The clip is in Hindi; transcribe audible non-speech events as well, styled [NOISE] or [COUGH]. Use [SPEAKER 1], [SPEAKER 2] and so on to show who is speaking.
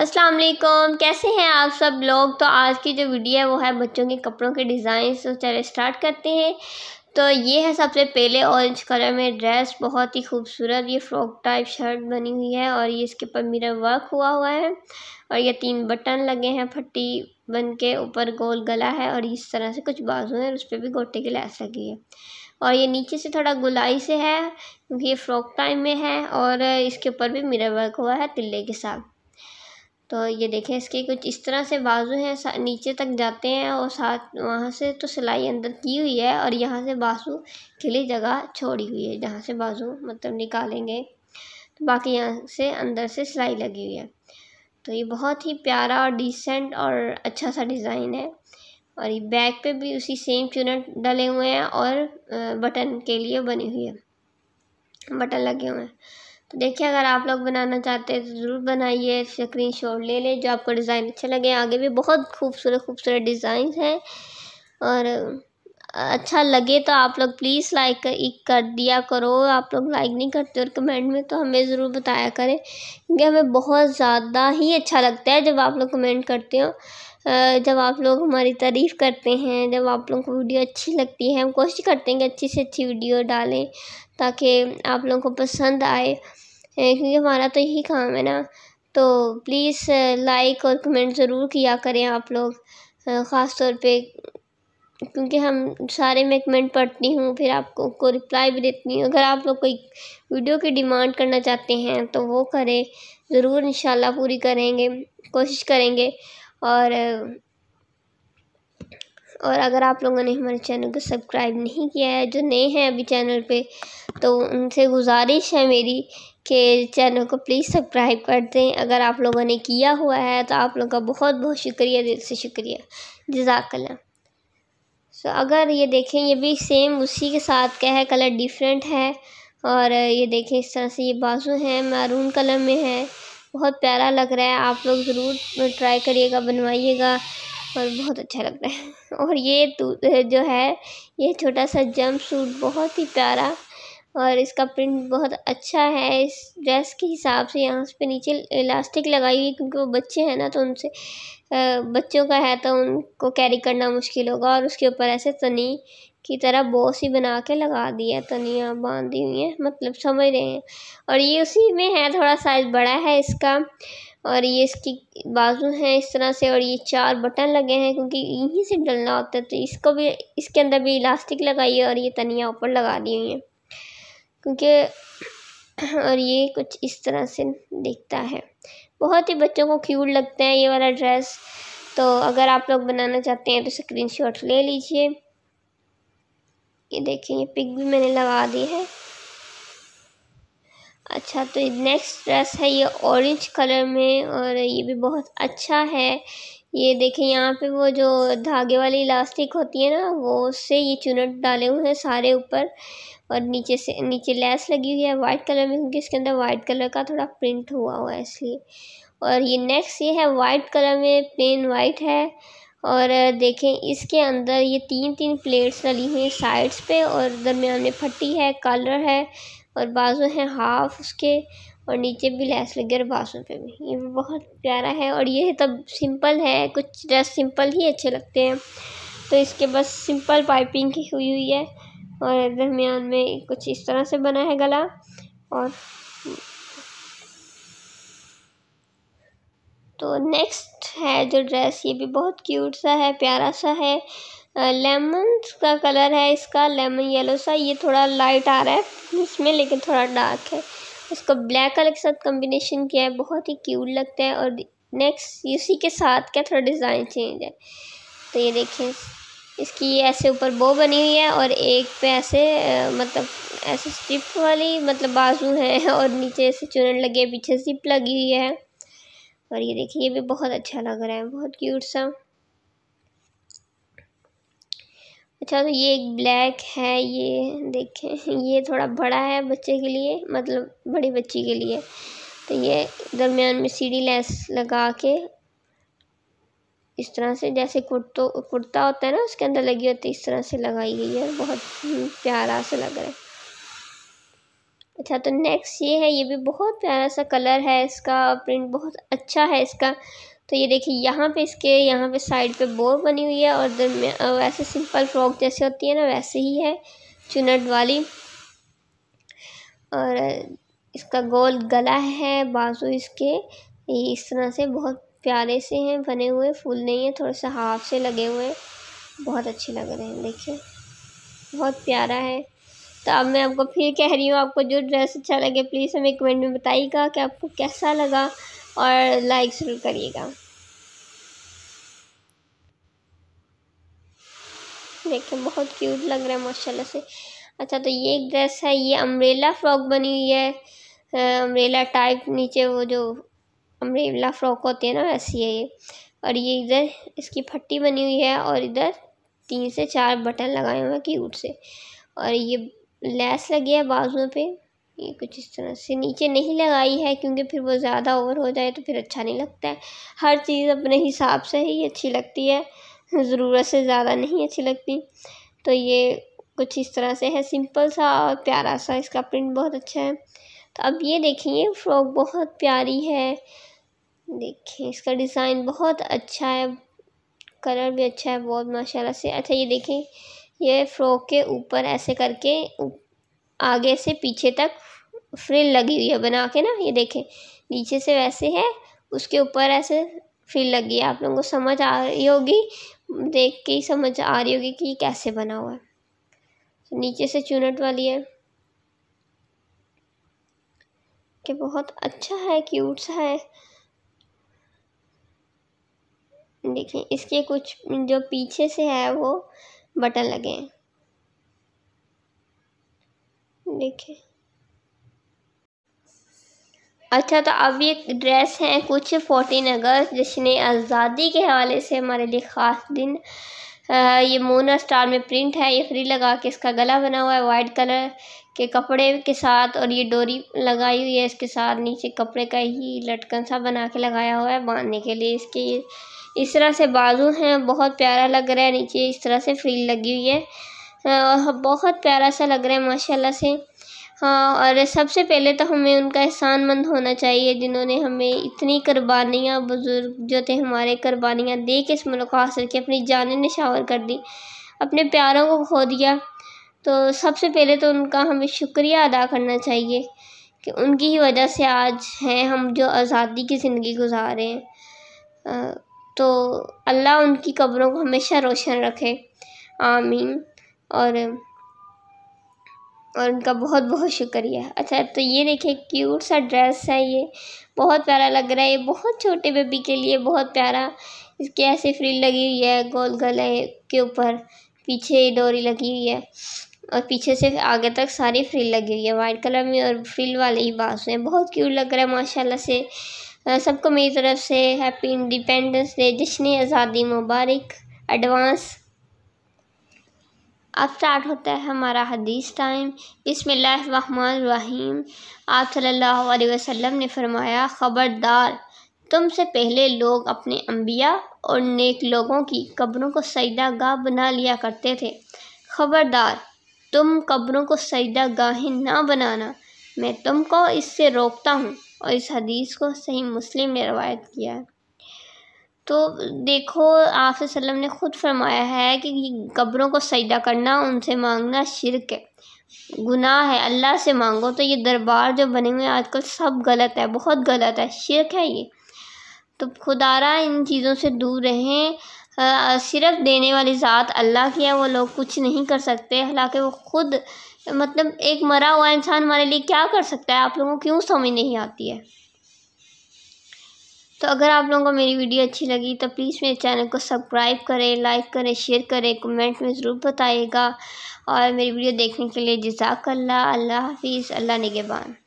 [SPEAKER 1] अस्सलाम वालेकुम कैसे हैं आप सब लोग तो आज की जो वीडियो है वो है बच्चों के कपड़ों के डिज़ाइन तो चले स्टार्ट करते हैं तो ये है सबसे पहले ऑरेंज कलर में ड्रेस बहुत ही खूबसूरत ये फ्रॉक टाइप शर्ट बनी हुई है और ये इसके ऊपर मिरर वर्क हुआ हुआ है और ये तीन बटन लगे हैं फट्टी बन के ऊपर गोल गला है और इस तरह से कुछ बाजू हैं उस पर भी गोटे की लैस लगी है और ये नीचे से थोड़ा गुलाई से है क्योंकि ये फ्रॉक टाइप में है और इसके ऊपर भी मिरर वर्क हुआ है तिल्ले के साथ तो ये देखें इसके कुछ इस तरह से बाजू हैं नीचे तक जाते हैं और साथ वहाँ से तो सिलाई अंदर की हुई है और यहाँ से बाजू के लिए जगह छोड़ी हुई है जहाँ से बाजू मतलब निकालेंगे तो बाकी यहाँ से अंदर से सिलाई लगी हुई है तो ये बहुत ही प्यारा और डिसेंट और अच्छा सा डिज़ाइन है और ये बैक पे भी उसी सेम चूनट डले हुए हैं और बटन के लिए बनी हुई है बटन लगे हुए हैं तो देखिए अगर आप लोग बनाना चाहते हैं तो ज़रूर बनाइए स्क्रीन शॉट ले लें जो आपको डिज़ाइन अच्छे लगे आगे भी बहुत खूबसूरत खूबसूरत डिज़ाइन हैं और अच्छा लगे तो आप लोग प्लीज़ लाइक कर दिया करो आप लोग लाइक नहीं करते और कमेंट में तो हमें ज़रूर बताया करें क्योंकि हमें बहुत ज़्यादा ही अच्छा लगता है जब आप लोग कमेंट करते हो जब आप लोग हमारी तारीफ़ करते हैं जब आप लोगों को वीडियो अच्छी लगती है हम कोशिश करते हैं कि अच्छी से अच्छी वीडियो डालें ताकि आप लोगों को पसंद आए क्योंकि हमारा तो यही काम है ना तो प्लीज़ लाइक uh, और कमेंट ज़रूर किया करें आप लोग uh, ख़ास तौर पे क्योंकि हम सारे में कमेंट पढ़ती हूँ फिर आपको को रिप्लाई भी देती हूँ अगर आप लोग कोई वीडियो की डिमांड करना चाहते हैं तो वो करें ज़रूर शाला पूरी करेंगे कोशिश करेंगे और और अगर आप लोगों ने हमारे चैनल को सब्सक्राइब नहीं किया है जो नए हैं अभी चैनल पे तो उनसे गुजारिश है मेरी के चैनल को प्लीज़ सब्सक्राइब कर दें अगर आप लोगों ने किया हुआ है तो आप लोगों का बहुत बहुत शुक्रिया दिल से शुक्रिया जजाकला सो so, अगर ये देखें ये भी सेम उसी के साथ का है कलर डिफरेंट है और ये देखें इस तरह से ये बाजू हैं मैरून कलर में है बहुत प्यारा लग रहा है आप लोग ज़रूर ट्राई करिएगा बनवाइएगा और बहुत अच्छा लग रहा है [LAUGHS] और ये तो, जो है ये छोटा सा जंप सूट बहुत ही प्यारा और इसका प्रिंट बहुत अच्छा है इस ड्रेस के हिसाब से यहाँ पे नीचे इलास्टिक लगाई हुई क्योंकि वो बच्चे हैं ना तो उनसे बच्चों का है तो उनको कैरी करना मुश्किल होगा और उसके ऊपर ऐसे तनी की तरह बॉस ही बना के लगा दी है तनिया बांधी हुई हैं मतलब समझ रहे हैं और ये उसी में है थोड़ा साइज बड़ा है इसका और ये इसकी बाजू हैं इस तरह से और ये चार बटन लगे हैं क्योंकि यहीं से डलना होता है तो इसको भी इसके अंदर भी इलास्टिक लगाई है और ये तनिया ऊपर लगा दी हुई हैं क्योंकि [CLEARS THROAT] और ये कुछ इस तरह से दिखता है बहुत ही बच्चों को क्यूट लगता है ये वाला ड्रेस तो अगर आप लोग बनाना चाहते हैं तो स्क्रीनशॉट ले लीजिए ये देखिए ये पिक भी मैंने लगा दी है अच्छा तो नेक्स्ट ड्रेस है ये ऑरेंज कलर में और ये भी बहुत अच्छा है ये देखें यहाँ पे वो जो धागे वाली इलास्टिक होती है ना वो उससे ये चुनट डाले हुए हैं सारे ऊपर और नीचे से नीचे लैस लगी हुई है वाइट कलर में क्योंकि इसके अंदर वाइट कलर का थोड़ा प्रिंट हुआ हुआ है इसलिए और ये नेक्स्ट ये है वाइट कलर में प्लेन वाइट है और देखें इसके अंदर ये तीन तीन प्लेट्स डली हुई हैं साइड्स पे और दरमियान में फट्टी है कलर है और बाजू हैं हाफ उसके और नीचे भी लैस लगी और बासों पे भी ये भी बहुत प्यारा है और ये तब सिंपल है कुछ ड्रेस सिंपल ही अच्छे लगते हैं तो इसके बस सिंपल पाइपिंग की हुई हुई है और दरमियान में कुछ इस तरह से बना है गला और तो नेक्स्ट है जो ड्रेस ये भी बहुत क्यूट सा है प्यारा सा है लेमन का कलर है इसका लेमन येलो सा ये थोड़ा लाइट आ रहा है इसमें लेकिन थोड़ा डार्क है उसका ब्लैक कलर के साथ कम्बिनेशन किया है बहुत ही क्यूट लगता है और नेक्स्ट इसी के साथ क्या थोड़ा डिज़ाइन चेंज है तो ये देखें इसकी ऐसे ऊपर बो बनी हुई है और एक पे ऐसे मतलब ऐसे स्टिप वाली मतलब बाजू है [LAUGHS] और नीचे ऐसे चुनट लगे पीछे स्टिप लगी हुई है और ये देखिए ये भी बहुत अच्छा लग रहा है बहुत क्यूट सा अच्छा तो ये एक ब्लैक है ये देखें ये थोड़ा बड़ा है बच्चे के लिए मतलब बड़ी बच्ची के लिए तो ये दरमियान में सीढ़ी लेस लगा के इस तरह से जैसे कुर्तो कुर्ता होता है ना उसके अंदर लगी होती है इस तरह से लगाई गई है बहुत प्यारा सा लग रहा है अच्छा तो नेक्स्ट ये है ये भी बहुत प्यारा सा कलर है इसका प्रिंट बहुत अच्छा है इसका तो ये देखिए यहाँ पे इसके यहाँ पे साइड पे बोर बनी हुई है और दरमिया वैसे सिंपल फ्रॉक जैसे होती है ना वैसे ही है चुनट वाली और इसका गोल गला है बाजू इसके इस तरह से बहुत प्यारे से हैं बने हुए फूल नहीं है थोड़े से हाफ से लगे हुए हैं बहुत अच्छे लग रहे हैं देखिए बहुत प्यारा है तो अब मैं आपको फिर कह रही हूँ आपको जो ड्रेस अच्छा लगे प्लीज़ हमें कमेंट में बताइएगा कि आपको कैसा लगा और लाइक ज़रूर करिएगा देखिए बहुत क्यूट लग रहा है माशाल्लाह से अच्छा तो ये एक ड्रेस है ये अम्ब्रेला फ्रॉक बनी हुई है अम्ब्रेला टाइप नीचे वो जो अम्ब्रेला फ्रॉक होती है ना वैसी है ये और ये इधर इसकी फट्टी बनी हुई है और इधर तीन से चार बटन लगाए हुए हैं क्यूट से और ये लैस लगी है बाजुओं पे ये कुछ इस तरह से नीचे नहीं लगाई है क्योंकि फिर वो ज़्यादा ओवर हो जाए तो फिर अच्छा नहीं लगता है हर चीज़ अपने हिसाब से ही अच्छी लगती है ज़रूरत से ज़्यादा नहीं अच्छी लगती तो ये कुछ इस तरह से है सिंपल सा और प्यारा सा इसका प्रिंट बहुत अच्छा है तो अब ये देखिए फ्रॉक बहुत प्यारी है देखें इसका डिज़ाइन बहुत अच्छा है कलर भी अच्छा है बहुत माशाल्लाह से अच्छा ये देखें ये फ्रॉक के ऊपर ऐसे करके आगे से पीछे तक फ्रिल लगी हुई है बना के ना ये देखें नीचे से वैसे है उसके ऊपर ऐसे फ्रिल लगी है आप लोगों को समझ आ रही होगी देख के ही समझ आ रही होगी कि ये कैसे बना हुआ है तो नीचे से चूनट वाली है कि बहुत अच्छा है क्यूट सा है देखिए इसके कुछ जो पीछे से है वो बटन लगे हैं देखे अच्छा तो अब ये ड्रेस हैं कुछ फोर्टीन अगस्त जश्न आज़ादी के हवाले से हमारे लिए ख़ास दिन आ, ये मोना स्टार में प्रिंट है ये फ्री लगा के इसका गला बना हुआ है वाइट कलर के कपड़े के साथ और ये डोरी लगाई हुई है इसके साथ नीचे कपड़े का ही लटकन सा बना के लगाया हुआ है बांधने के लिए इसके इस तरह से बाजू हैं बहुत प्यारा लग रहा है नीचे इस तरह से फ्री लगी हुई है बहुत प्यारा सा लग रहा है माशाल्लाह से हाँ और सबसे पहले तो हमें उनका एहसान मंद होना चाहिए जिन्होंने हमें इतनी कुर्बानियाँ बुज़ुर्ग जो थे हमारे कुर्बानियाँ दे के इस मुल्क को हासिल की अपनी जान नशावर कर दी अपने प्यारों को खो दिया तो सबसे पहले तो उनका हमें शुक्रिया अदा करना चाहिए कि उनकी ही वजह से आज हैं हम जो आज़ादी की ज़िंदगी गुजार रहे हैं तो अल्लाह उनकी कब्रों को हमेशा रोशन रखे आमीन और और उनका बहुत बहुत शुक्रिया अच्छा तो ये देखें क्यूट सा ड्रेस है ये बहुत प्यारा लग रहा है ये बहुत छोटे बेबी के लिए बहुत प्यारा इसके ऐसे फ्रिल लगी हुई है गोल गले के ऊपर पीछे डोरी लगी हुई है और पीछे से आगे तक सारी फ्रिल लगी हुई है वाइट कलर में और फ्रिल वाले ही बाँस हैं बहुत क्यूट लग रहा है माशा से सबको मेरी तरफ से हैप्पी इंडिपेंडेंस डे जश्न आज़ादी मुबारक एडवांस अब स्टार्ट होता है हमारा हदीस टाइम बिसमीम आप सल्लल्लाहु अलैहि वसल्लम ने फरमाया ख़बरदार तुमसे पहले लोग अपने अम्बिया और नेक लोगों की कब्रों को सईदा गाह बना लिया करते थे ख़बरदार तुम कब्रों को सईदा गाहें ना बनाना मैं तुमको इससे रोकता हूँ और इस हदीस को सही मुस्लिम ने रवायत किया है तो देखो आफ वसल्लम ने ख़ुद फरमाया है कि कब्रों को सजदा करना उनसे मांगना शिरक है गुनाह है अल्लाह से मांगो तो ये दरबार जो बने हुए हैं आजकल सब गलत है बहुत गलत है शिरक है ये तो खुदारा इन चीज़ों से दूर रहें सिर्फ देने वाली ज़ात अल्लाह की है वो लोग कुछ नहीं कर सकते हालांकि वो ख़ुद मतलब एक मरा हुआ इंसान हमारे लिए क्या कर सकता है आप लोगों को क्यों समझ नहीं आती है तो अगर आप लोगों को मेरी वीडियो अच्छी लगी तो प्लीज़ मेरे चैनल को सब्सक्राइब करें लाइक करें शेयर करें कमेंट में ज़रूर बताइएगा और मेरी वीडियो देखने के लिए जजाक अल्लाह हाफिज़ अल्लाह नगेबान